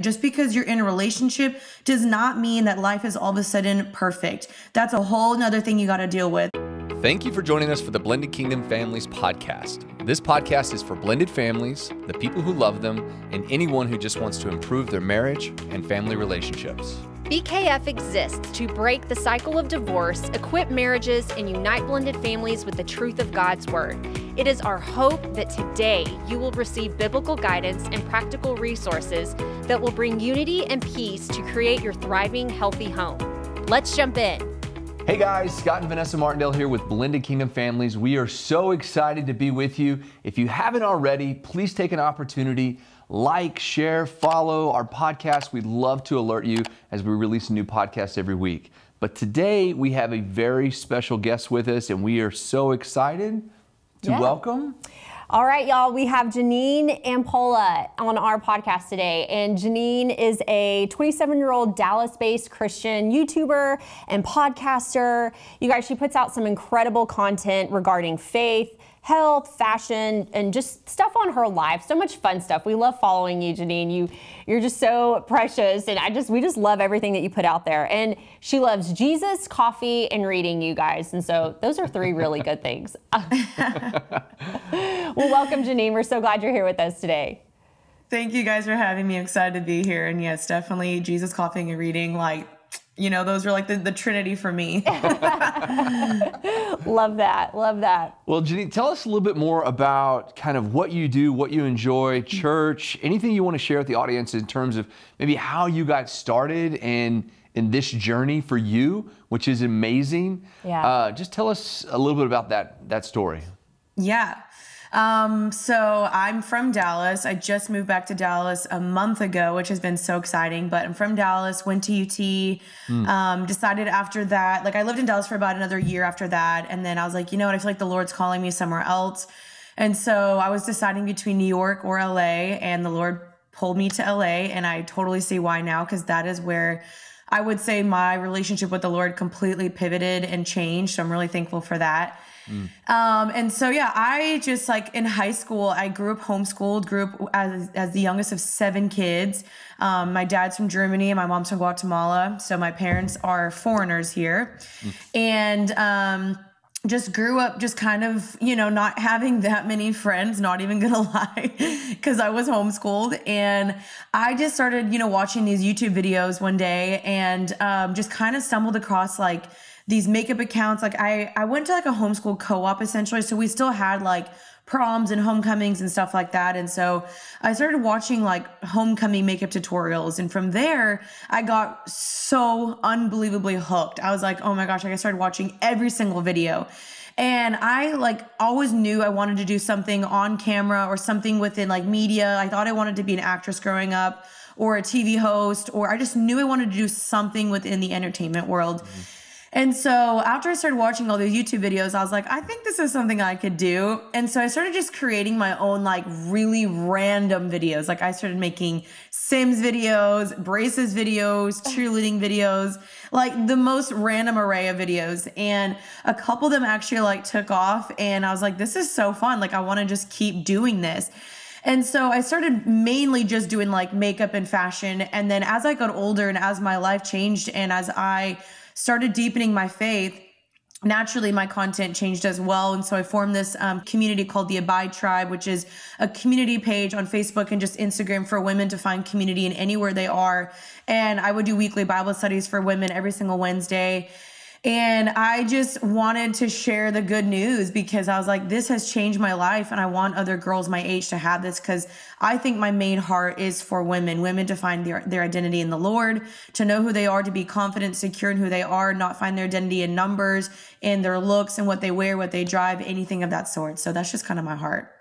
Just because you're in a relationship does not mean that life is all of a sudden perfect. That's a whole nother thing you got to deal with. Thank you for joining us for the Blended Kingdom Families podcast. This podcast is for blended families, the people who love them, and anyone who just wants to improve their marriage and family relationships. BKF exists to break the cycle of divorce, equip marriages, and unite blended families with the truth of God's Word. It is our hope that today you will receive biblical guidance and practical resources that will bring unity and peace to create your thriving, healthy home. Let's jump in. Hey guys, Scott and Vanessa Martindale here with Blended Kingdom Families. We are so excited to be with you. If you haven't already, please take an opportunity, like, share, follow our podcast. We'd love to alert you as we release a new podcast every week. But today we have a very special guest with us, and we are so excited to yeah. welcome all right, y'all, we have Janine Ampola on our podcast today. And Janine is a 27 year old Dallas based Christian YouTuber and podcaster. You guys, she puts out some incredible content regarding faith health, fashion, and just stuff on her life. So much fun stuff. We love following you, Janine. You, you're just so precious, and I just we just love everything that you put out there. And she loves Jesus, coffee, and reading, you guys. And so those are three really good things. well, welcome, Janine. We're so glad you're here with us today. Thank you guys for having me. I'm excited to be here. And yes, definitely Jesus, coughing, and reading. Like you know those are like the, the trinity for me love that love that well janine tell us a little bit more about kind of what you do what you enjoy church anything you want to share with the audience in terms of maybe how you got started and in this journey for you which is amazing yeah. Uh, just tell us a little bit about that that story yeah. Um, so I'm from Dallas. I just moved back to Dallas a month ago, which has been so exciting. But I'm from Dallas, went to UT, mm. um, decided after that, like I lived in Dallas for about another year after that. And then I was like, you know what? I feel like the Lord's calling me somewhere else. And so I was deciding between New York or LA, and the Lord pulled me to LA. And I totally see why now, because that is where I would say my relationship with the Lord completely pivoted and changed. So I'm really thankful for that. Mm. Um, and so, yeah, I just like in high school, I grew up homeschooled, grew up as, as the youngest of seven kids. Um, my dad's from Germany and my mom's from Guatemala. So my parents are foreigners here. Mm. And, um, just grew up just kind of, you know, not having that many friends, not even gonna lie, because I was homeschooled. And I just started, you know, watching these YouTube videos one day and um, just kind of stumbled across like, these makeup accounts. Like I, I went to like a homeschool co-op essentially. So we still had like proms and homecomings and stuff like that. And so I started watching like homecoming makeup tutorials. And from there, I got so unbelievably hooked. I was like, oh my gosh, like I started watching every single video. And I like always knew I wanted to do something on camera or something within like media. I thought I wanted to be an actress growing up or a TV host, or I just knew I wanted to do something within the entertainment world. Mm-hmm. And so after I started watching all these YouTube videos, I was like, I think this is something I could do. And so I started just creating my own like really random videos. Like I started making Sims videos, braces videos, cheerleading videos, like the most random array of videos. And a couple of them actually like took off and I was like, this is so fun. Like I want to just keep doing this. And so I started mainly just doing like makeup and fashion. And then as I got older and as my life changed and as I started deepening my faith, naturally my content changed as well and so i formed this um, community called the abide tribe which is a community page on facebook and just instagram for women to find community in anywhere they are and i would do weekly bible studies for women every single wednesday and I just wanted to share the good news because I was like, this has changed my life. And I want other girls my age to have this because I think my main heart is for women, women to find their, their identity in the Lord, to know who they are, to be confident, secure in who they are, not find their identity in numbers, in their looks, and what they wear, what they drive, anything of that sort. So that's just kind of my heart.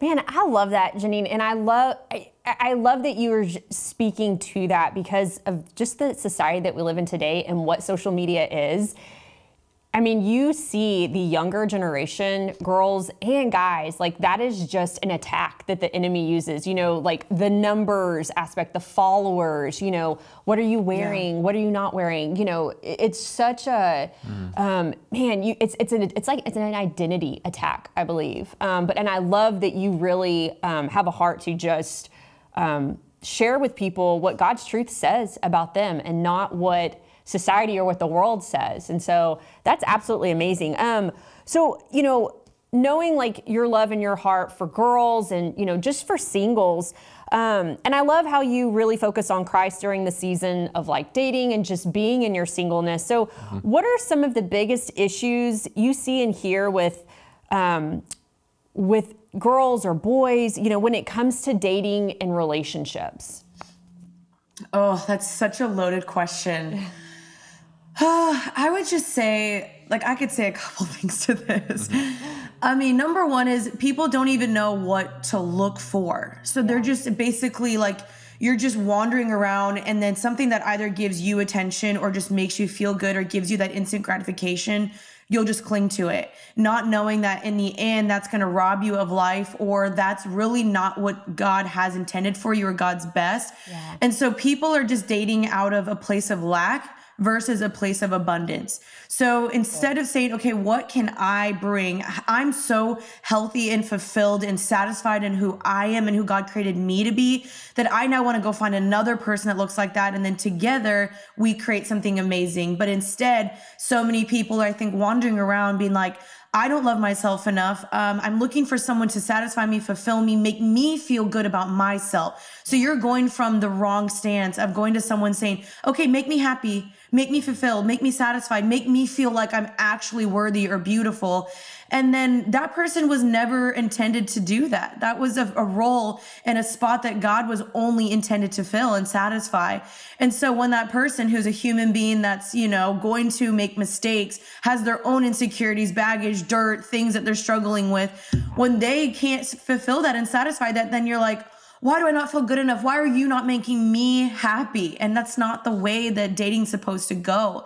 Man, I love that, Janine, and I love I, I love that you were speaking to that because of just the society that we live in today and what social media is. I mean, you see the younger generation, girls and guys, like that is just an attack that the enemy uses. You know, like the numbers aspect, the followers, you know, what are you wearing? Yeah. What are you not wearing? You know, it's such a, mm. um, man, you, it's, it's, an, it's like, it's an identity attack, I believe. Um, but, and I love that you really um, have a heart to just um, share with people what God's truth says about them and not what, society or what the world says. And so that's absolutely amazing. Um, so, you know, knowing like your love and your heart for girls and, you know, just for singles. Um, and I love how you really focus on Christ during the season of like dating and just being in your singleness. So, mm -hmm. what are some of the biggest issues you see and hear with, um, with girls or boys, you know, when it comes to dating and relationships? Oh, that's such a loaded question. I would just say, like, I could say a couple things to this. Mm-hmm. I mean, number one is people don't even know what to look for. So yeah. they're just basically like, you're just wandering around, and then something that either gives you attention or just makes you feel good or gives you that instant gratification, you'll just cling to it, not knowing that in the end, that's going to rob you of life or that's really not what God has intended for you or God's best. Yeah. And so people are just dating out of a place of lack versus a place of abundance. So instead of saying, okay, what can I bring? I'm so healthy and fulfilled and satisfied in who I am and who God created me to be that I now want to go find another person that looks like that. And then together we create something amazing. But instead, so many people are, I think, wandering around being like, I don't love myself enough. Um, I'm looking for someone to satisfy me, fulfill me, make me feel good about myself. So you're going from the wrong stance of going to someone saying, okay, make me happy Make me fulfilled, make me satisfied, make me feel like I'm actually worthy or beautiful. And then that person was never intended to do that. That was a, a role and a spot that God was only intended to fill and satisfy. And so when that person who's a human being that's, you know, going to make mistakes, has their own insecurities, baggage, dirt, things that they're struggling with, when they can't fulfill that and satisfy that, then you're like, why do I not feel good enough? Why are you not making me happy? And that's not the way that dating's supposed to go.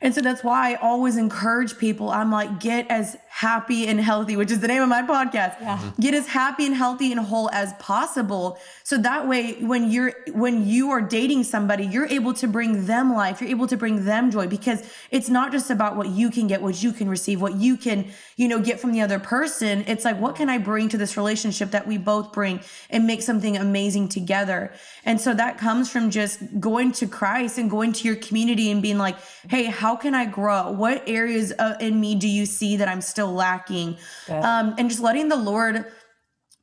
And so that's why I always encourage people. I'm like, get as happy and healthy, which is the name of my podcast. Yeah. Mm-hmm. Get as happy and healthy and whole as possible. So that way when you're when you are dating somebody, you're able to bring them life, you're able to bring them joy because it's not just about what you can get, what you can receive, what you can, you know, get from the other person. It's like what can I bring to this relationship that we both bring and make something amazing together. And so that comes from just going to Christ and going to your community and being like, "Hey, how how can I grow? What areas in me do you see that I'm still lacking? Um, and just letting the Lord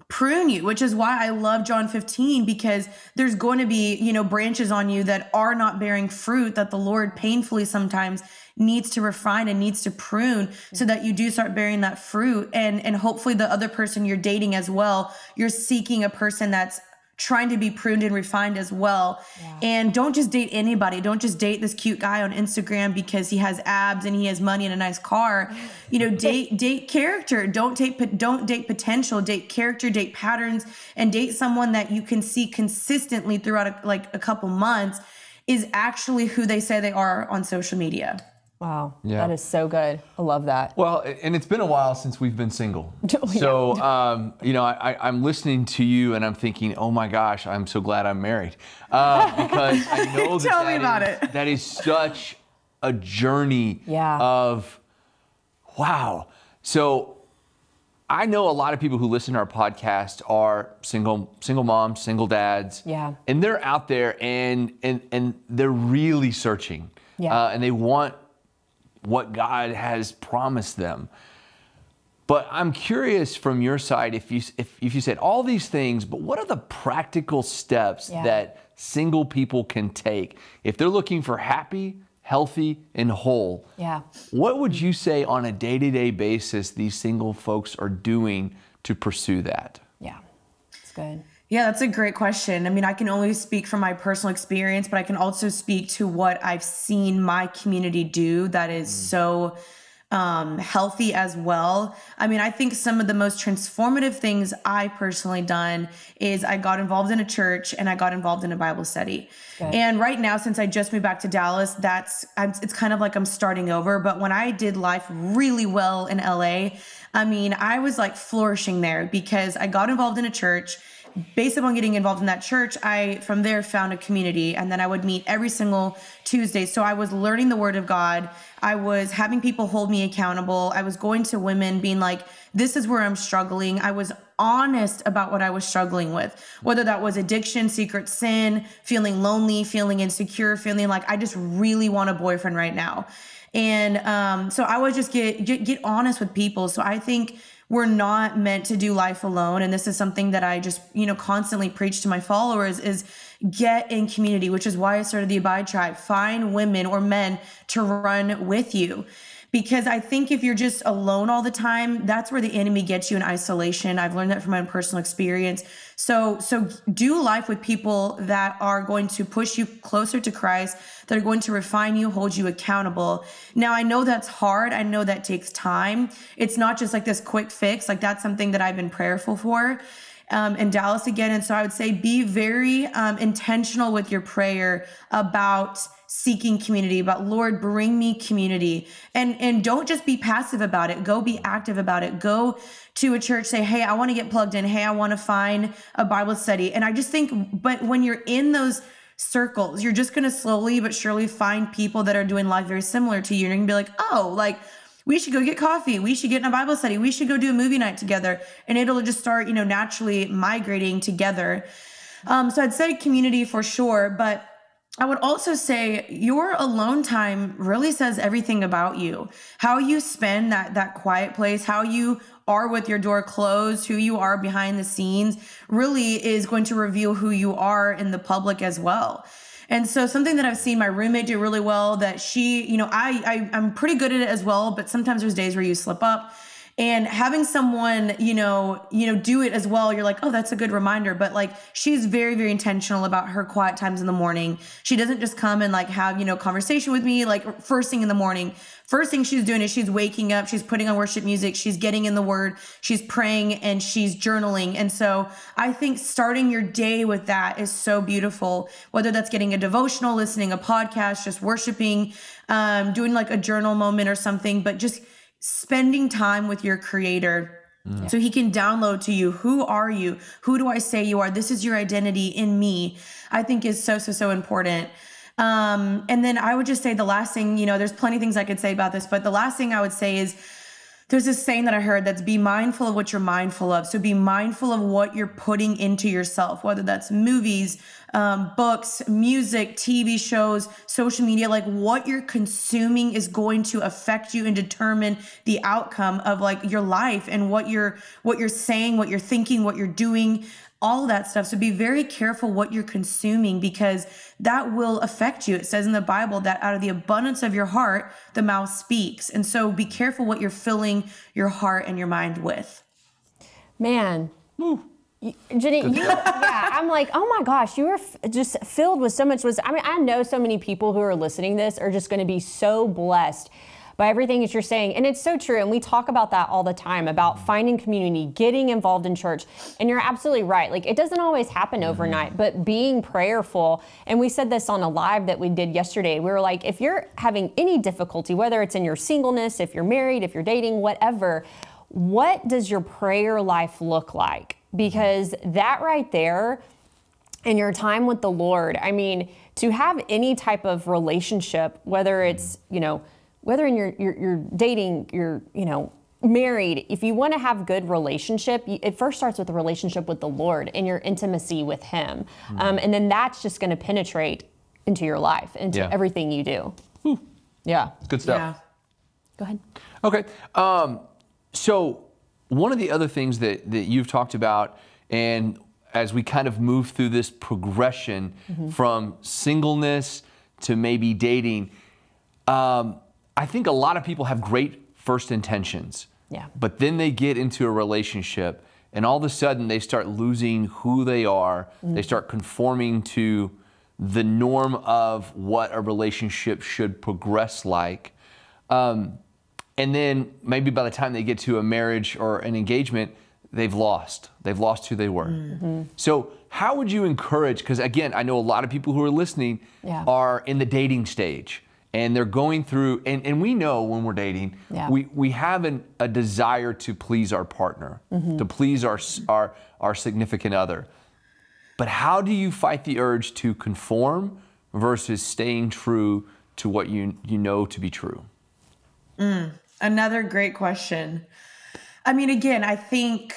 prune you, which is why I love John 15 because there's going to be, you know, branches on you that are not bearing fruit that the Lord painfully sometimes needs to refine and needs to prune so mm. that you do start bearing that fruit and and hopefully the other person you're dating as well you're seeking a person that's trying to be pruned and refined as well. Yeah. And don't just date anybody. Don't just date this cute guy on Instagram because he has abs and he has money and a nice car. You know, date date character. Don't take don't date potential. Date character. Date patterns. And date someone that you can see consistently throughout a, like a couple months is actually who they say they are on social media. Wow, yeah. that is so good. I love that. Well, and it's been a while since we've been single. Oh, yeah. So, um, you know, I, am listening to you and I'm thinking, oh my gosh, I'm so glad I'm married. Uh, because I know that, Tell that me about is, it. that is such a journey yeah. of, wow. So I know a lot of people who listen to our podcast are single single moms, single dads. Yeah. And they're out there and and and they're really searching. Yeah. Uh, and they want what God has promised them. But I'm curious from your side if you if, if you said all these things, but what are the practical steps yeah. that single people can take if they're looking for happy, healthy, and whole? Yeah. What would you say on a day-to-day -day basis these single folks are doing to pursue that? Yeah. It's good. Yeah, that's a great question. I mean, I can only speak from my personal experience, but I can also speak to what I've seen my community do that is mm. so um, healthy as well. I mean, I think some of the most transformative things I personally done is I got involved in a church and I got involved in a Bible study. Okay. And right now, since I just moved back to Dallas, that's I'm, it's kind of like I'm starting over. But when I did life really well in LA, I mean, I was like flourishing there because I got involved in a church based upon getting involved in that church, I from there found a community and then I would meet every single Tuesday. So I was learning the word of God. I was having people hold me accountable. I was going to women being like, this is where I'm struggling. I was honest about what I was struggling with, whether that was addiction, secret sin, feeling lonely, feeling insecure, feeling like I just really want a boyfriend right now. And um, so I would just get, get get honest with people. So I think we're not meant to do life alone and this is something that i just you know constantly preach to my followers is get in community which is why i started the abide tribe find women or men to run with you because I think if you're just alone all the time, that's where the enemy gets you in isolation. I've learned that from my own personal experience. So so do life with people that are going to push you closer to Christ, that are going to refine you, hold you accountable. Now I know that's hard. I know that takes time. It's not just like this quick fix. Like that's something that I've been prayerful for um, in Dallas again. And so I would say be very um, intentional with your prayer about seeking community But lord bring me community and and don't just be passive about it go be active about it go to a church say hey i want to get plugged in hey i want to find a bible study and i just think but when you're in those circles you're just going to slowly but surely find people that are doing life very similar to you and you're going to be like oh like we should go get coffee. We should get in a Bible study. We should go do a movie night together. And it'll just start, you know, naturally migrating together. Um, so I'd say community for sure. But I would also say your alone time really says everything about you. How you spend that that quiet place, how you are with your door closed, who you are behind the scenes, really is going to reveal who you are in the public as well. And so something that I've seen my roommate do really well that she, you know, I, I I'm pretty good at it as well, but sometimes there's days where you slip up and having someone you know you know do it as well you're like oh that's a good reminder but like she's very very intentional about her quiet times in the morning she doesn't just come and like have you know conversation with me like first thing in the morning first thing she's doing is she's waking up she's putting on worship music she's getting in the word she's praying and she's journaling and so i think starting your day with that is so beautiful whether that's getting a devotional listening a podcast just worshiping um, doing like a journal moment or something but just spending time with your creator mm. So he can download to you who are you? Who do I say you are? This is your identity in me. I think is so so so important. Um and then I would just say the last thing, you know, there's plenty of things I could say about this, but the last thing I would say is there's a saying that I heard that's be mindful of what you're mindful of. So be mindful of what you're putting into yourself, whether that's movies, um, books, music, TV shows, social media, like what you're consuming is going to affect you and determine the outcome of like your life and what you're what you're saying, what you're thinking, what you're doing all that stuff. So be very careful what you're consuming because that will affect you. It says in the Bible that out of the abundance of your heart, the mouth speaks. And so be careful what you're filling your heart and your mind with. Man. Mm. Jenny, you, yeah, I'm like, oh my gosh, you were just filled with so much wisdom. I mean, I know so many people who are listening this are just going to be so blessed by everything that you're saying. And it's so true. And we talk about that all the time about finding community, getting involved in church. And you're absolutely right. Like it doesn't always happen mm-hmm. overnight, but being prayerful. And we said this on a live that we did yesterday. We were like, if you're having any difficulty, whether it's in your singleness, if you're married, if you're dating, whatever, what does your prayer life look like? Because that right there, and your time with the Lord, I mean, to have any type of relationship, whether it's, you know, whether in your you're, you're dating, you're you know married, if you want to have good relationship, it first starts with a relationship with the Lord and your intimacy with Him, mm. um, and then that's just going to penetrate into your life, into yeah. everything you do. Whew. Yeah, good stuff. Yeah. Go ahead. Okay, um, so one of the other things that that you've talked about and as we kind of move through this progression mm -hmm. from singleness to maybe dating, um, I think a lot of people have great first intentions. Yeah. But then they get into a relationship and all of a sudden they start losing who they are. Mm. They mm-hmm. start conforming to the norm of what a relationship should progress like. Um, and then maybe by the time they get to a marriage or an engagement, they've lost. They've lost who they were. Mm-hmm. So, how would you encourage? Because again, I know a lot of people who are listening yeah. are in the dating stage and they're going through and, and we know when we're dating yeah. we, we have an, a desire to please our partner mm -hmm. to please our, our our significant other but how do you fight the urge to conform versus staying true to what you you know to be true mm, another great question i mean again i think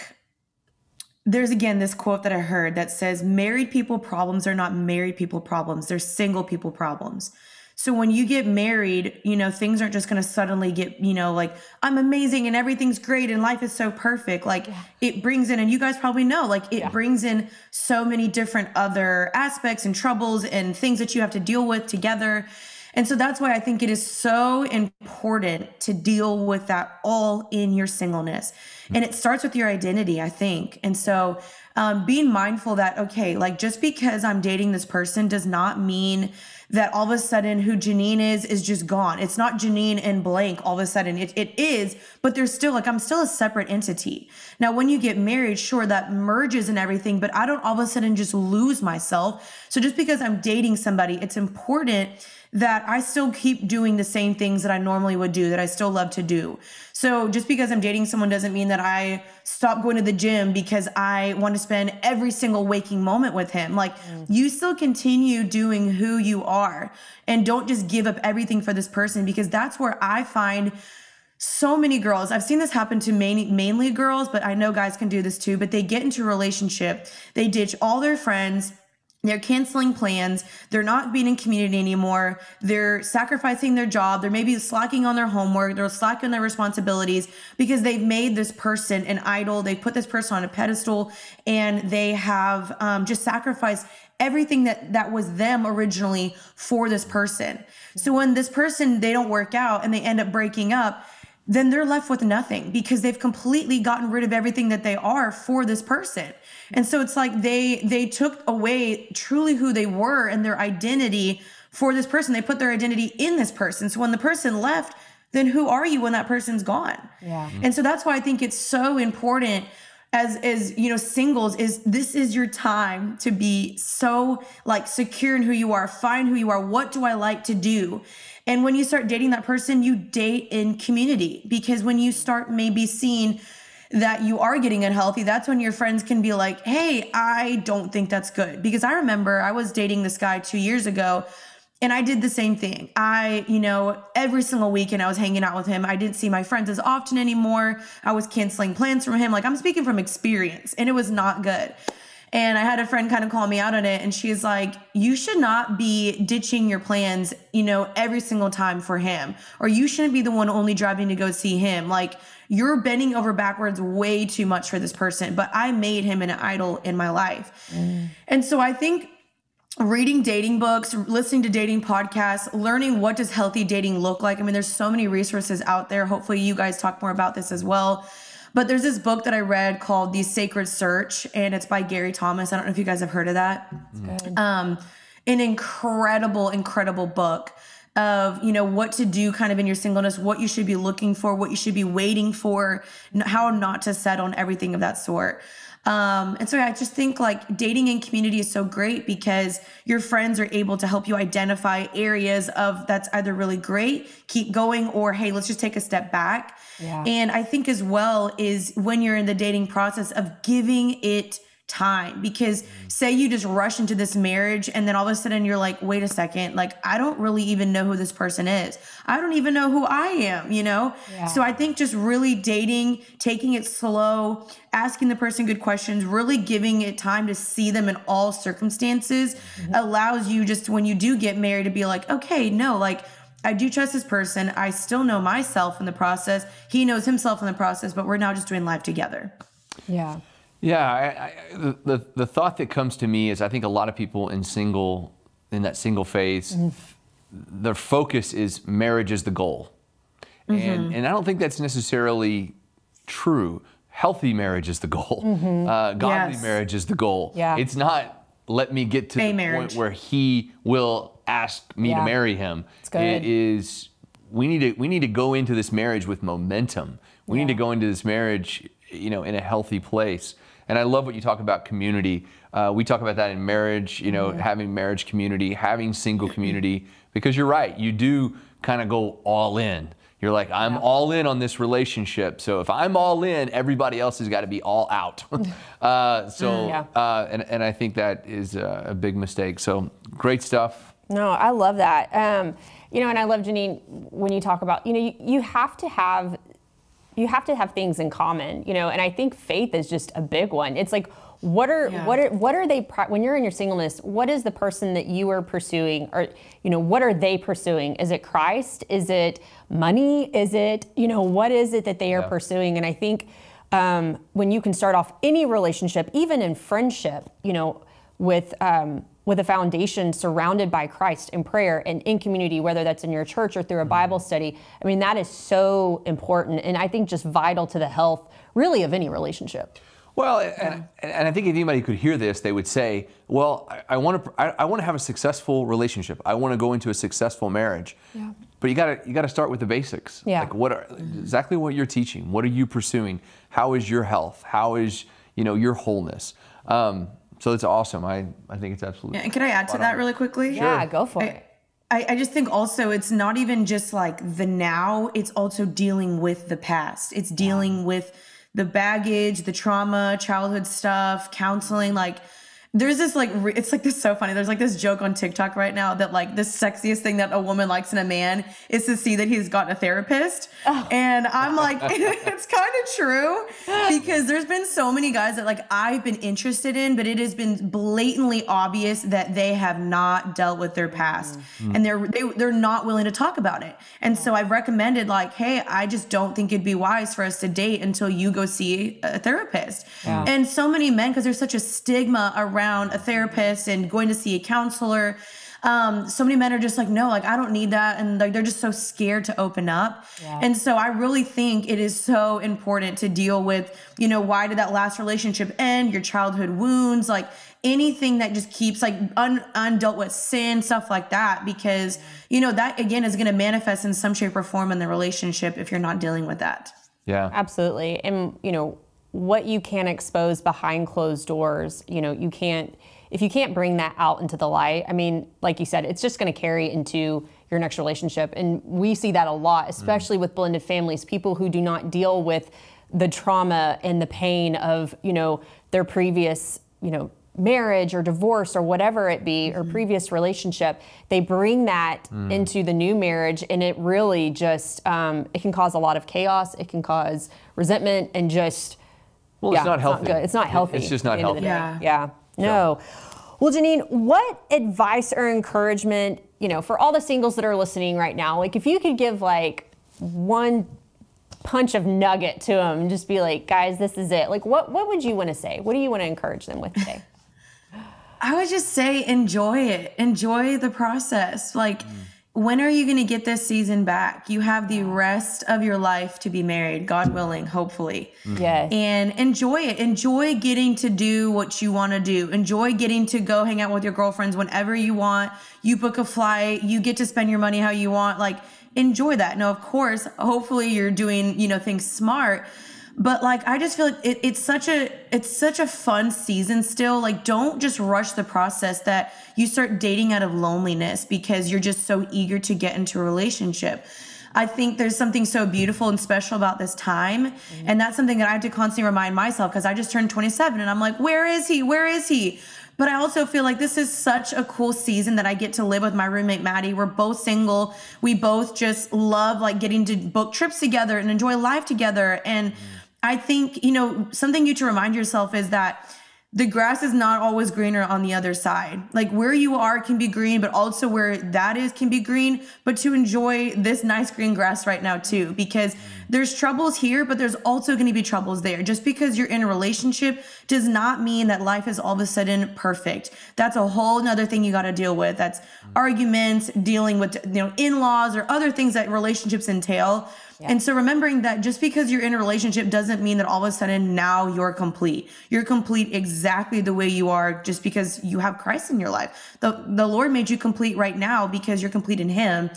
there's again this quote that I heard that says, Married people problems are not married people problems, they're single people problems. So when you get married, you know, things aren't just going to suddenly get, you know, like I'm amazing and everything's great and life is so perfect. Like yeah. it brings in, and you guys probably know, like it yeah. brings in so many different other aspects and troubles and things that you have to deal with together. And so that's why I think it is so important to deal with that all in your singleness. Hmm. And it starts with your identity, I think. And so um, being mindful that, okay, like just because I'm dating this person does not mean that all of a sudden who Janine is is just gone. It's not Janine and blank all of a sudden. It, it is, but there's still like I'm still a separate entity. Now, when you get married, sure, that merges and everything, but I don't all of a sudden just lose myself. So just because I'm dating somebody, it's important that I still keep doing the same things that I normally would do, that I still love to do. So just because I'm dating someone doesn't mean that I stop going to the gym because I want to spend every single waking moment with him. Like mm. you still continue doing who you are and don't just give up everything for this person because that's where I find so many girls i've seen this happen to main, mainly girls but i know guys can do this too but they get into a relationship they ditch all their friends they're canceling plans. They're not being in community anymore. They're sacrificing their job. They're maybe slacking on their homework. They're slacking on their responsibilities because they've made this person an idol. They've put this person on a pedestal and they have um, just sacrificed everything that that was them originally for this person. So when this person they don't work out and they end up breaking up, then they're left with nothing because they've completely gotten rid of everything that they are for this person. And so it's like they they took away truly who they were and their identity for this person. They put their identity in this person. So when the person left, then who are you when that person's gone? Yeah. Mm-hmm. And so that's why I think it's so important as as you know singles is this is your time to be so like secure in who you are find who you are what do i like to do and when you start dating that person you date in community because when you start maybe seeing that you are getting unhealthy, that's when your friends can be like, hey, I don't think that's good. Because I remember I was dating this guy two years ago and I did the same thing. I, you know, every single weekend I was hanging out with him. I didn't see my friends as often anymore. I was canceling plans from him. Like I'm speaking from experience and it was not good. And I had a friend kind of call me out on it. And she's like, you should not be ditching your plans, you know, every single time for him, or you shouldn't be the one only driving to go see him. Like, you're bending over backwards way too much for this person, but I made him an idol in my life. Mm. And so I think reading dating books listening to dating podcasts learning what does healthy dating look like i mean there's so many resources out there hopefully you guys talk more about this as well but there's this book that I read called The Sacred Search, and it's by Gary Thomas. I don't know if you guys have heard of that. Um, an incredible, incredible book of you know what to do kind of in your singleness what you should be looking for what you should be waiting for how not to set on everything of that sort um, and so yeah, I just think like dating in community is so great because your friends are able to help you identify areas of that's either really great, keep going, or hey, let's just take a step back. Yeah. And I think as well is when you're in the dating process of giving it time because mm-hmm. say you just rush into this marriage and then all of a sudden you're like wait a second like i don't really even know who this person is i don't even know who i am you know yeah. so i think just really dating taking it slow asking the person good questions really giving it time to see them in all circumstances mm-hmm. allows you just when you do get married to be like okay no like I do trust this person. I still know myself in the process. He knows himself in the process, but we're now just doing life together. Yeah. Yeah, I, I, the, the thought that comes to me is I think a lot of people in single in that single phase, mm -hmm. their focus is marriage is the goal, mm -hmm. and mm-hmm. and I don't think that's necessarily true. Healthy marriage is the goal. Mm -hmm. uh, godly yes. marriage is the goal. Yeah. it's not let me get to the marriage. point where he will ask me yeah. to marry him. It's we need to we need to go into this marriage with momentum. We yeah. need to go into this marriage, you know, in a healthy place. And I love what you talk about community. Uh, we talk about that in marriage, you know, yeah. having marriage community, having single community, because you're right, you do kind of go all in. You're like, I'm yeah. all in on this relationship. So if I'm all in, everybody else has got to be all out. uh, so, mm, yeah. uh, and, and I think that is a, a, big mistake. So great stuff. No, I love that. Um, you know, and I love Janine when you talk about, you know, you, you have to have you have to have things in common, you know. And I think faith is just a big one. It's like what are yeah. what are what are they when you're in your singleness what is the person that you are pursuing or you know what are they pursuing is it christ is it money is it you know what is it that they are yeah. pursuing and i think um, when you can start off any relationship even in friendship you know with um, with a foundation surrounded by Christ in prayer and in community, whether that's in your church or through a mm-hmm. Bible study. I mean, that is so important and I think just vital to the health, really, of any relationship. Well, and, and, I think if anybody could hear this, they would say, "Well, I, I want to, I, I, want to have a successful relationship. I want to go into a successful marriage." Yeah. But you gotta, you gotta start with the basics. Yeah. Like what are exactly what you're teaching? What are you pursuing? How is your health? How is you know your wholeness? Um, so it's awesome. I, I think it's absolutely. Yeah, and can I add to that really quickly? Yeah, go for I, it. I, I just think also it's not even just like the now, it's also dealing with the past. It's dealing yeah. with the baggage, the trauma, childhood stuff, counseling. Like, there's this like re- it's like this so funny. There's like this joke on TikTok right now that like the sexiest thing that a woman likes in a man is to see that he's got a therapist. Oh. And I'm like it's kind of true because there's been so many guys that like I've been interested in but it has been blatantly obvious that they have not dealt with their past mm-hmm. and they're they, are they are not willing to talk about it. And so I've recommended like hey, I just don't think it'd be wise for us to date until you go see a therapist. Yeah. And so many men cuz there's such a stigma around around a therapist and going to see a counselor. Um, so many men are just like, no, like I don't need that. And like they're just so scared to open up. Yeah. And so I really think it is so important to deal with, you know, why did that last relationship end? Your childhood wounds, like anything that just keeps like un- undealt with sin, stuff like that, because, you know, that again is going to manifest in some shape or form in the relationship if you're not dealing with that. Yeah. Absolutely. And, you know, what you can expose behind closed doors, you know, you can't if you can't bring that out into the light, I mean, like you said, it's just going to carry into your next relationship. And we see that a lot, mm. especially mm. with blended families, people who do not deal with the trauma and the pain of, you know, their previous, you know, marriage or divorce or whatever it be or mm-hmm. previous relationship they bring that mm. into the new marriage and it really just um, it can cause a lot of chaos it can cause resentment and just well, yeah, it's not healthy. It's not, it's not healthy. It's just not healthy. Yeah. yeah. No. Well, Janine, what advice or encouragement, you know, for all the singles that are listening right now, like if you could give like one punch of nugget to them, just be like, guys, this is it. Like, what, what would you want to say? What do you want to encourage them with today? I would just say enjoy it. Enjoy the process. Like, mm when are you going to get this season back? You have the rest of your life to be married, God willing, hopefully. Mm-hmm. Yes. And enjoy it. Enjoy getting to do what you want to do. Enjoy getting to go hang out with your girlfriends whenever you want. You book a flight, you get to spend your money how you want. Like enjoy that. Now, of course, hopefully you're doing, you know, things smart, but like i just feel like it, it's such a it's such a fun season still like don't just rush the process that you start dating out of loneliness because you're just so eager to get into a relationship I think there's something so beautiful and special about this time. Mm-hmm. And that's something that I have to constantly remind myself because I just turned 27 and I'm like, where is he? Where is he? But I also feel like this is such a cool season that I get to live with my roommate Maddie. We're both single. We both just love like getting to book trips together and enjoy life together. And mm-hmm I think, you know, something you to remind yourself is that the grass is not always greener on the other side. Like where you are can be green, but also where that is can be green, but to enjoy this nice green grass right now too, because there's troubles here, but there's also going to be troubles there. Just because you're in a relationship does not mean that life is all of a sudden perfect. That's a whole nother thing you got to deal with. That's arguments, dealing with, you know, in laws or other things that relationships entail. Yeah. And so remembering that just because you're in a relationship doesn't mean that all of a sudden now you're complete. You're complete exactly the way you are just because you have Christ in your life. The the Lord made you complete right now because you're complete in him.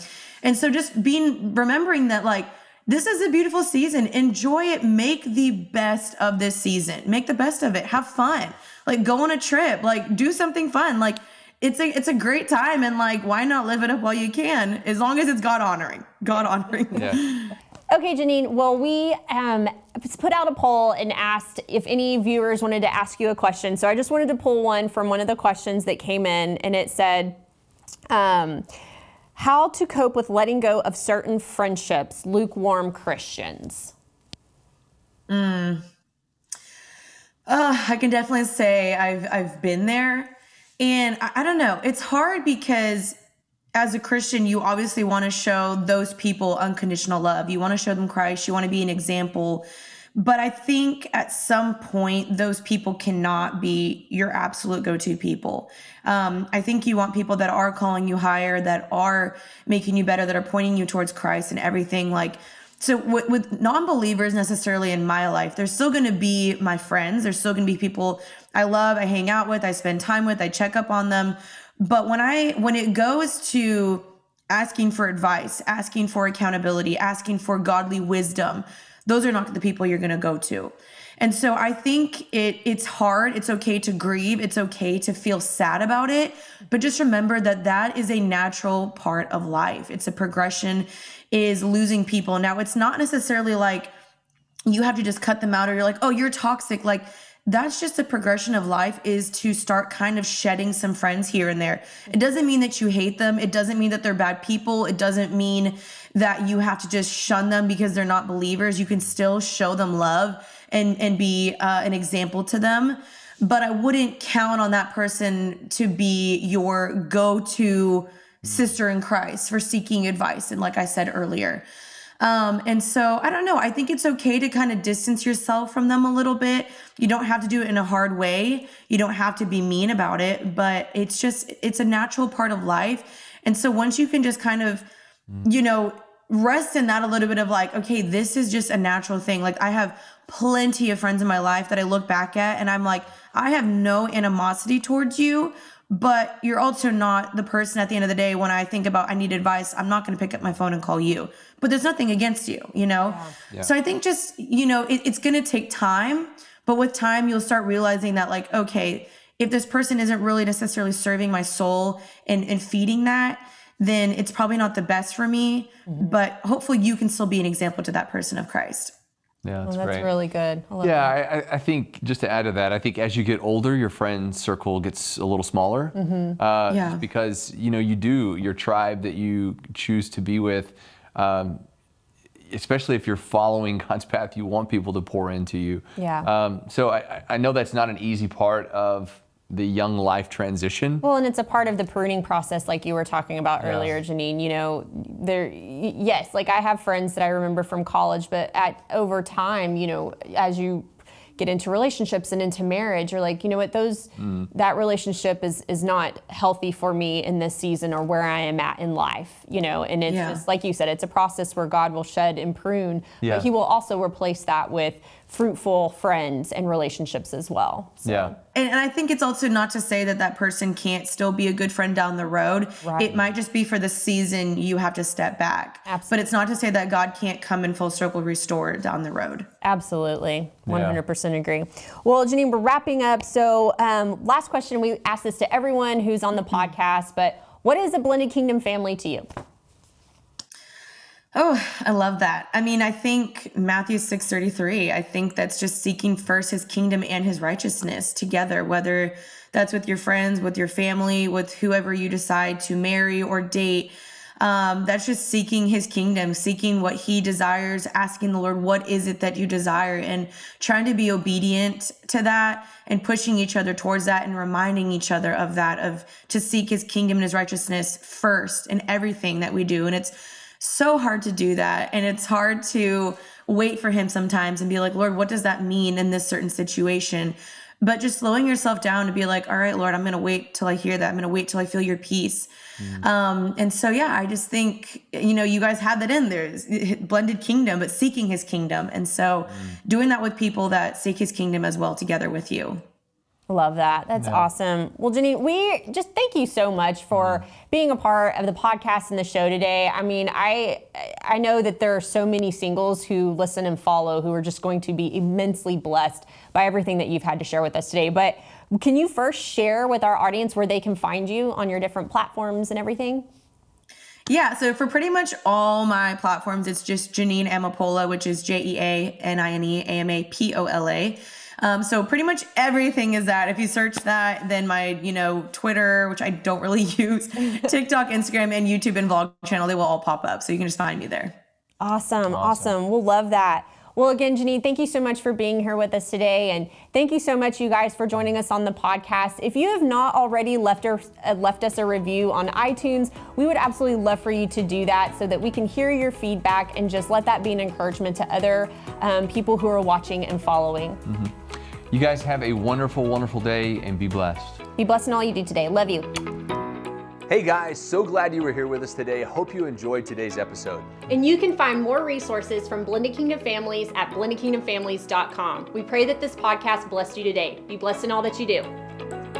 And so just being remembering that like this is a beautiful season. Enjoy it. Make the best of this season. Make the best of it. Have fun. Like go on a trip. Like do something fun. Like it's a it's a great time and like why not live it up while you can as long as it's God honoring. God honoring. Yeah. Okay, Janine, well, we um, put out a poll and asked if any viewers wanted to ask you a question. So I just wanted to pull one from one of the questions that came in, and it said, um, how to cope with letting go of certain friendships, lukewarm Christians. Mm. Uh, I can definitely say I've I've been there, and I, I don't know. It's hard because as a Christian, you obviously want to show those people unconditional love. You want to show them Christ. You want to be an example. But I think at some point, those people cannot be your absolute go to people. Um, I think you want people that are calling you higher, that are making you better, that are pointing you towards Christ and everything. Like, so with, with non-believers necessarily in my life they're still going to be my friends they're still going to be people i love i hang out with i spend time with i check up on them but when I when it goes to asking for advice, asking for accountability, asking for godly wisdom, those are not the people you're going to go to. And so I think it it's hard. It's okay to grieve. It's okay to feel sad about it, but just remember that that is a natural part of life. It's a progression is losing people. Now it's not necessarily like you have to just cut them out or you're like, "Oh, you're toxic." Like that's just the progression of life is to start kind of shedding some friends here and there. It doesn't mean that you hate them. It doesn't mean that they're bad people. It doesn't mean that you have to just shun them because they're not believers. You can still show them love and and be uh, an example to them. But I wouldn't count on that person to be your go-to sister in Christ for seeking advice. And like I said earlier, um, and so I don't know. I think it's okay to kind of distance yourself from them a little bit. You don't have to do it in a hard way. You don't have to be mean about it, but it's just, it's a natural part of life. And so once you can just kind of, mm. you know, rest in that a little bit of like, okay, this is just a natural thing. Like I have plenty of friends in my life that I look back at and I'm like, I have no animosity towards you, but you're also not the person at the end of the day when I think about I need advice, I'm not going to pick up my phone and call you. But there's nothing against you, you know? Yeah. Yeah. So I think just, you know, it, it's going to take time, but with time, you'll start realizing that, like, okay, if this person isn't really necessarily serving my soul and, and feeding that, then it's probably not the best for me. Mm-hmm. But hopefully, you can still be an example to that person of Christ. Yeah, oh, that's, well, that's really good. I yeah, I, I, think just to add to that, I think as you get older, your friend circle gets a little smaller. Mm-hmm. Uh, yeah. Because you know you do your tribe that you choose to be with. Um, especially if you're following God's path, you want people to pour into you. Yeah. Um, so I, I know that's not an easy part of the young life transition. Well, and it's a part of the pruning process, like you were talking about yeah. earlier, Janine. You know, there, yes, like I have friends that I remember from college, but at over time, you know, as you get into relationships and into marriage, you're like, you know what, those mm. that relationship is is not healthy for me in this season or where I am at in life, you know. And it's yeah. just like you said, it's a process where God will shed and prune, yeah. but He will also replace that with fruitful friends and relationships as well. So. Yeah. And, and, I think it's also not to say that that person can't still be a good friend down the road. Right. It might just be for the season you have to step back. Absolutely. But it's not to say that God can't come in full circle restore down the road. Absolutely. 100% yeah. agree. Well, Janine, we're wrapping up. So, um, last question we asked this to everyone who's on the mm-hmm. podcast, but what is a blended kingdom family to you? Oh, I love that. I mean, I think Matthew 6:33, I think that's just seeking first his kingdom and his righteousness together, whether that's with your friends, with your family, with whoever you decide to marry or date. Um, that's just seeking his kingdom, seeking what he desires, asking the Lord, what is it that you desire, and trying to be obedient to that and pushing each other towards that and reminding each other of that, of to seek his kingdom and his righteousness first in everything that we do. And it's so hard to do that. And it's hard to wait for Him sometimes and be like, Lord, what does that mean in this certain situation? But just slowing yourself down to be like, all right, Lord, I'm going to wait till I hear that. I'm going to wait till I feel your peace. mm Um, and so, yeah, I just think, you know, you guys have that in there eh, blended kingdom, but seeking his kingdom. And so, mm doing that with people that seek his kingdom as well together with you. Love that. That's yeah. awesome. Well, Jenny, we just thank you so much for mm-hmm. being a part of the podcast and the show today. I mean, I I know that there are so many singles who listen and follow who are just going to be immensely blessed by everything that you've had to share with us today. But can you first share with our audience where they can find you on your different platforms and everything? Yeah, so for pretty much all my platforms, it's just Janine Amapola, which is J E A N I N E A M A P O L A. Um, so pretty much everything is that. If you search that, then my you know Twitter, which I don't really use, TikTok, Instagram, and YouTube and vlog channel, they will all pop up. So you can just find me there. Awesome, awesome. awesome. We'll love that. Well, again, Janine, thank you so much for being here with us today. And thank you so much, you guys, for joining us on the podcast. If you have not already left, our, uh, left us a review on iTunes, we would absolutely love for you to do that so that we can hear your feedback and just let that be an encouragement to other um, people who are watching and following. Mm-hmm. You guys have a wonderful, wonderful day and be blessed. Be blessed in all you do today. Love you. Hey guys, so glad you were here with us today. Hope you enjoyed today's episode. And you can find more resources from Blended Kingdom Families at blendedkingdomfamilies.com. We pray that this podcast blessed you today. Be blessed in all that you do.